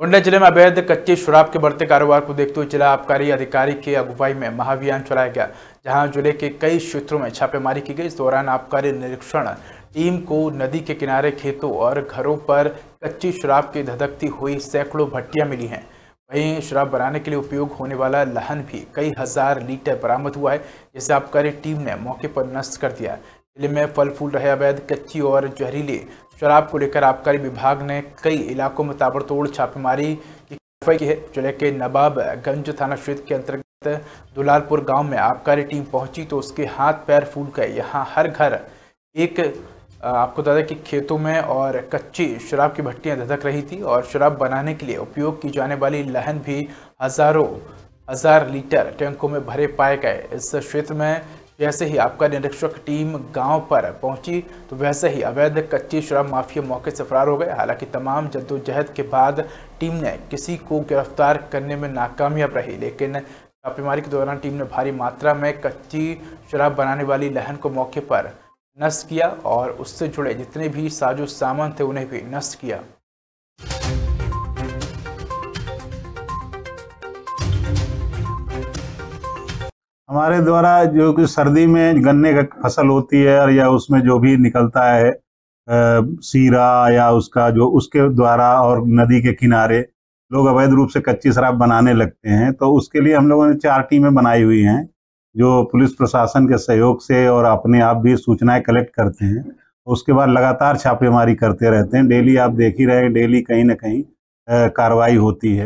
गोंडा जिले में अवैध कच्ची शराब के बढ़ते कारोबार को देखते हुए जिला आबकारी अधिकारी की अगुवाई में महाअभियान चलाया गया जहां जिले के कई क्षेत्रों में छापेमारी की गई इस दौरान आबकारी निरीक्षण टीम को नदी के किनारे खेतों और घरों पर कच्ची शराब की धधकती हुई सैकड़ों भट्टियां मिली हैं वहीं शराब बनाने के लिए उपयोग होने वाला लहन भी कई हजार लीटर बरामद हुआ है जिसे आबकारी टीम ने मौके पर नष्ट कर दिया जिले में फल फूल रहे अवैध कच्ची और जहरीली शराब को लेकर आबकारी विभाग ने कई इलाकों में ताबड़तोड़ छापेमारी की है जिले के नवाबगंज थाना क्षेत्र के अंतर्गत दुलालपुर गांव में आबकारी टीम पहुंची तो उसके हाथ पैर फूल गए यहाँ हर घर एक आपको बता दें कि खेतों में और कच्ची शराब की भट्टियां धधक रही थी और शराब बनाने के लिए उपयोग की जाने वाली लहन भी हजारों हजार लीटर टैंकों में भरे पाए गए इस क्षेत्र में जैसे ही आपका निरीक्षक टीम गांव पर पहुंची तो वैसे ही अवैध कच्ची शराब माफिया मौके से फरार हो गए हालांकि तमाम जद्दोजहद के बाद टीम ने किसी को गिरफ्तार करने में नाकामयाब रही लेकिन छापेमारी के दौरान टीम ने भारी मात्रा में कच्ची शराब बनाने वाली लहन को मौके पर नष्ट किया और उससे जुड़े जितने भी साजो सामान थे उन्हें भी नष्ट किया हमारे द्वारा जो कि सर्दी में गन्ने का फसल होती है और या उसमें जो भी निकलता है आ, सीरा या उसका जो उसके द्वारा और नदी के किनारे लोग अवैध रूप से कच्ची शराब बनाने लगते हैं तो उसके लिए हम लोगों ने चार टीमें बनाई हुई हैं जो पुलिस प्रशासन के सहयोग से और अपने आप भी सूचनाएं कलेक्ट करते हैं उसके बाद लगातार छापेमारी करते रहते हैं डेली आप देख ही रहे डेली कहीं ना कहीं कार्रवाई होती है